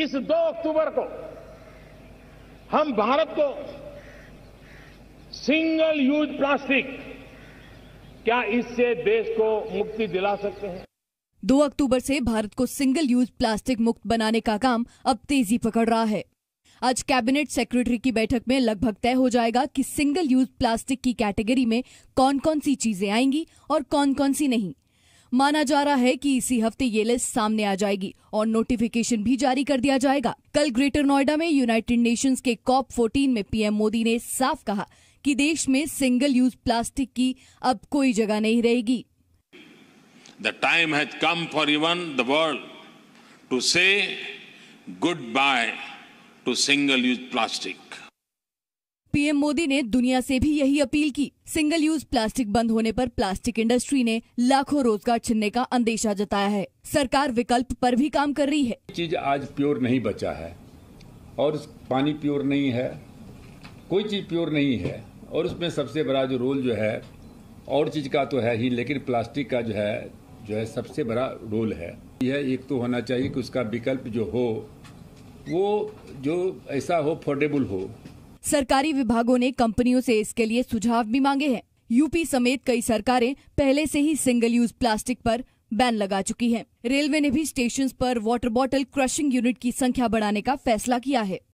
इस 2 अक्टूबर को हम भारत को सिंगल यूज प्लास्टिक क्या इससे देश को मुक्ति दिला सकते हैं 2 अक्टूबर से भारत को सिंगल यूज प्लास्टिक मुक्त बनाने का काम अब तेजी पकड़ रहा है आज कैबिनेट सेक्रेटरी की बैठक में लगभग तय हो जाएगा कि सिंगल यूज प्लास्टिक की कैटेगरी में कौन कौन सी चीजें आएंगी और कौन कौन सी नहीं माना जा रहा है कि इसी हफ्ते ये लिस्ट सामने आ जाएगी और नोटिफिकेशन भी जारी कर दिया जाएगा कल ग्रेटर नोएडा में यूनाइटेड नेशंस के कॉप 14 में पीएम मोदी ने साफ कहा कि देश में सिंगल यूज प्लास्टिक की अब कोई जगह नहीं रहेगी the time has come for even the world to say goodbye to single use plastic PM Modi ने दुनिया से भी यही अपील की सिंगल यूज प्लास्टिक बंद होने पर प्लास्टिक इंडस्ट्री ने लाखों रोजगार छिनने का अंदेशा जताया है सरकार विकल्प पर भी काम कर रही है चीज आज प्योर नहीं बचा है और पानी प्योर नहीं है कोई चीज प्योर नहीं है और उसमें सबसे बड़ा जो रोल जो है और चीज का तो है ही लेकिन प्लास्टिक का जो है जो है सबसे बड़ा रोल है यह एक तो होना चाहिए कि उसका विकल्प जो हो वो जो ऐसा हो अफोर्डेबल हो सरकारी विभागों ने कंपनियों से इसके लिए सुझाव भी मांगे हैं यूपी समेत कई सरकारें पहले से ही सिंगल यूज प्लास्टिक पर बैन लगा चुकी है रेलवे ने भी स्टेशन पर वाटर बॉटल क्रशिंग यूनिट की संख्या बढ़ाने का फैसला किया है